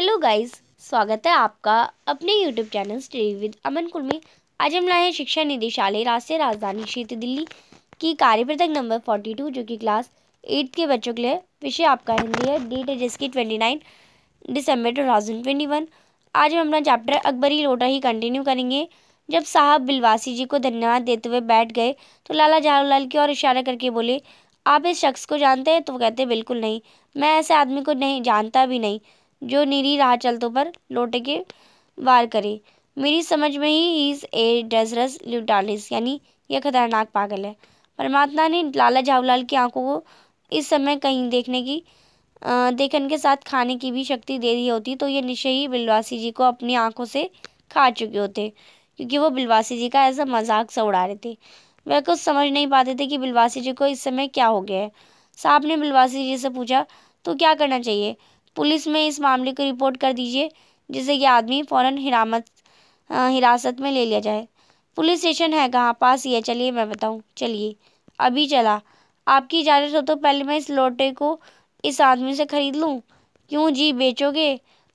Hello guys स्वागत है आपका अपने YouTube channel study with Aman कुल में आज हम लाए हैं शिक्षा निदेशालय राष्ट्रीय राजधानी क्षेत्र दिल्ली की कार्यप्रतक नंबर फोर्टी टू जो कि क्लास एट के बच्चों के लिए विषय आपका हिंदी है डेट है जिसकी ट्वेंटी नाइन दिसंबर टू थाउजेंड ट्वेंटी वन आज हम अपना चैप्टर अकबरी लोटा ही कंटिन्यू करेंगे जब साहब बिलवासी जी को धन्यवाद देते हुए बैठ गए तो लाला जवाहरलाल की ओर इशारा करके बोले आप इस शख्स को जानते हैं तो वो कहते बिल्कुल नहीं मैं ऐसे आदमी को नहीं जानता भी नहीं जो निरी राह चलतों पर लौटे के वार करे मेरी समझ में ही इज़ ए डेजरस ल्यूटालिस यानी यह खतरनाक पागल है परमात्मा ने लाला झावलाल की आंखों को इस समय कहीं देखने की देखन के साथ खाने की भी शक्ति दे दी होती तो ये निश्चय ही बिलवासी जी को अपनी आंखों से खा चुके होते क्योंकि वो बिलवासी जी का ऐसा मजाक सा उड़ा रहे थे वह कुछ समझ नहीं पाते थे कि बिलवासी जी को इस समय क्या हो गया है साहब ने बिलवासी जी से पूछा तो क्या करना चाहिए पुलिस में इस मामले को रिपोर्ट कर दीजिए जिससे कि आदमी फ़ौरन हिरामत हिरासत में ले लिया जाए पुलिस स्टेशन है कहाँ पास ही है चलिए मैं बताऊँ चलिए अभी चला आपकी इजाज़त हो तो पहले मैं इस लोटे को इस आदमी से ख़रीद लूँ क्यों जी बेचोगे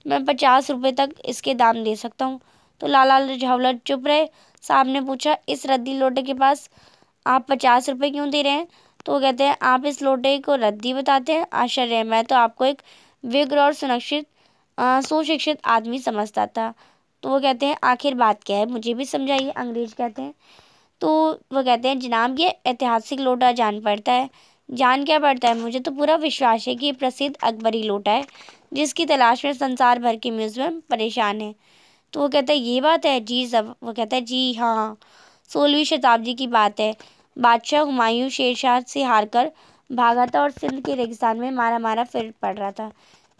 मैं पचास रुपये तक इसके दाम दे सकता हूँ तो लाला झावला चुप रहे साहब ने पूछा इस रद्दी लोटे के पास आप पचास रुपये क्यों दे रहे हैं तो वो कहते हैं आप इस लोटे को रद्दी बताते हैं आश्चर्य मैं तो आपको एक विग्र और सुरक्षित सुशिक्षित आदमी समझता था तो वो कहते हैं आखिर बात क्या है मुझे भी समझाइए अंग्रेज कहते हैं तो वो कहते हैं जनाब ये ऐतिहासिक लोटा जान पड़ता है जान क्या पड़ता है मुझे तो पूरा विश्वास है कि प्रसिद्ध अकबरी लोटा है जिसकी तलाश में संसार भर के म्यूज़ियम परेशान है तो वो कहता है ये बात है जी सब वो कहता है जी हाँ, हाँ। सोलहवीं शताब्दी की बात है बादशाह हुमायूं शेरशाह से हारकर कर भागा था और सिंध के रेगिस्तान में मारा मारा फिर पड़ रहा था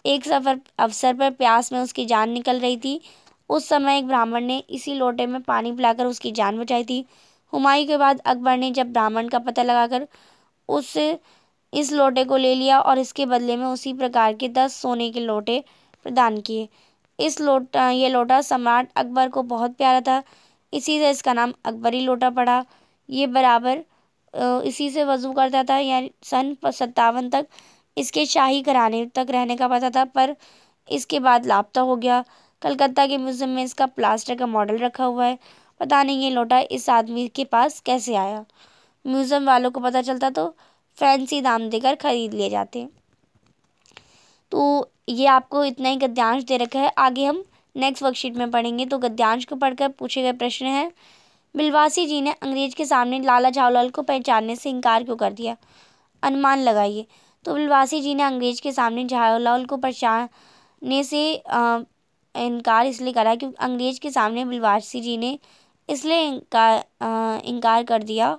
एक सफर अवसर पर प्यास में उसकी जान निकल रही थी उस समय एक ब्राह्मण ने इसी लोटे में पानी पिलाकर उसकी जान बचाई थी हुमायूं के बाद अकबर ने जब ब्राह्मण का पता लगाकर उस इस लोटे को ले लिया और इसके बदले में उसी प्रकार के दस सोने के लोटे प्रदान किए इस लोटा ये लोटा सम्राट अकबर को बहुत प्यारा था इसी से इसका नाम अकबरी लोटा पड़ा ये बराबर इसी से वज़ू करता था यानी सन सत्तावन तक इसके शाही घराने तक रहने का पता था पर इसके बाद लापता हो गया कलकत्ता के म्यूज़ियम में इसका प्लास्टर का मॉडल रखा हुआ है पता नहीं ये लोटा इस आदमी के पास कैसे आया म्यूज़ियम वालों को पता चलता तो फैंसी दाम देकर ख़रीद लिए जाते तो ये आपको इतना ही गद्यांश दे रखा है आगे हम नेक्स्ट वर्कशीट में पढ़ेंगे तो गद्यांश को पढ़कर पूछे गए प्रश्न हैं बिलवासी जी ने अंग्रेज के सामने लाला झावलाल को पहचानने से इनकार क्यों कर दिया अनुमान लगाइए तो बिलवासी जी ने अंग्रेज के सामने झावलाल को पहचानने से इनकार इसलिए करा क्योंकि अंग्रेज के सामने बिलवासी जी ने इसलिए इनकार इनकार कर दिया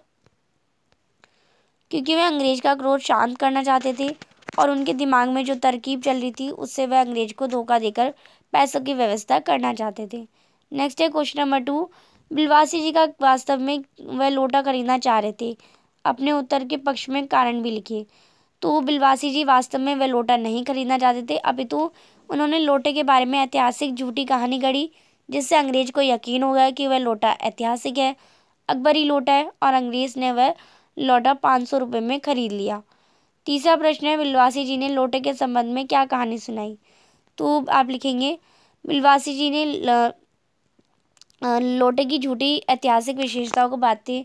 क्योंकि वे अंग्रेज का क्रोध शांत करना चाहते थे और उनके दिमाग में जो तरकीब चल रही थी उससे वह अंग्रेज को धोखा देकर पैसों की व्यवस्था करना चाहते थे नेक्स्ट है क्वेश्चन नंबर टू बिलवासी जी का वास्तव में वह लोटा खरीदना चाह रहे थे अपने उत्तर के पक्ष में कारण भी लिखे तो बिलवासी जी वास्तव में वह लोटा नहीं खरीदना चाहते थे अपितु तो उन्होंने लोटे के बारे में ऐतिहासिक झूठी कहानी गढ़ी जिससे अंग्रेज को यकीन हो गया कि वह लोटा ऐतिहासिक है अकबरी लोटा है और अंग्रेज ने वह लोटा पाँच सौ रुपये में खरीद लिया तीसरा प्रश्न है बिलवासी जी ने लोटे के संबंध में क्या कहानी सुनाई तो आप लिखेंगे बिलवासी जी ने लोटे की झूठी ऐतिहासिक विशेषताओं को बातें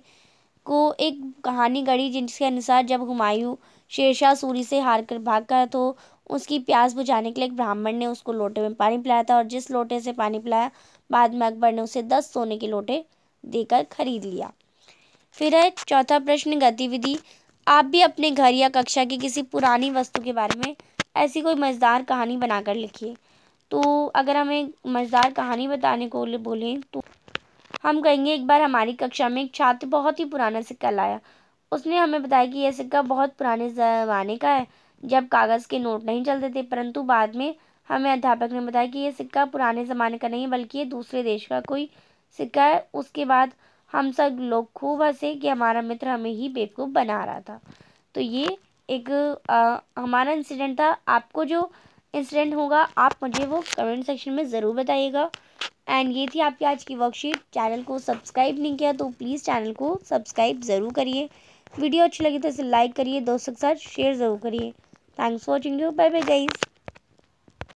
को एक कहानी गढ़ी जिसके अनुसार जब हुमायूं शेरशाह सूरी से हार कर भाग गया तो उसकी प्यास बुझाने के लिए एक ब्राह्मण ने उसको लोटे में पानी पिलाया था और जिस लोटे से पानी पिलाया बाद में अकबर ने उसे दस सोने के लोटे देकर खरीद लिया फिर है चौथा प्रश्न गतिविधि आप भी अपने घर या कक्षा की किसी पुरानी वस्तु के बारे में ऐसी कोई मज़ेदार कहानी बनाकर लिखिए तो अगर हमें मज़ेदार कहानी बताने को बोलें तो हम कहेंगे एक बार हमारी कक्षा में एक छात्र बहुत ही पुराना सिक्का लाया उसने हमें बताया कि यह सिक्का बहुत पुराने ज़माने का है जब कागज़ के नोट नहीं चलते थे परंतु बाद में हमें अध्यापक ने बताया कि यह सिक्का पुराने ज़माने का नहीं बल्कि ये दूसरे देश का कोई सिक्का है उसके बाद हम सब लोग खूब हंसे कि हमारा मित्र हमें ही बेवकूफ़ बना रहा था तो ये एक आ, हमारा इंसिडेंट था आपको जो इंसिडेंट होगा आप मुझे वो कमेंट सेक्शन में ज़रूर बताइएगा एंड ये थी आपकी आज की वर्कशीट चैनल को सब्सक्राइब नहीं किया तो प्लीज़ चैनल को सब्सक्राइब ज़रूर करिए वीडियो अच्छी लगी तो इसे लाइक करिए दोस्तों के साथ शेयर ज़रूर करिए thanks for watching you bye bye guys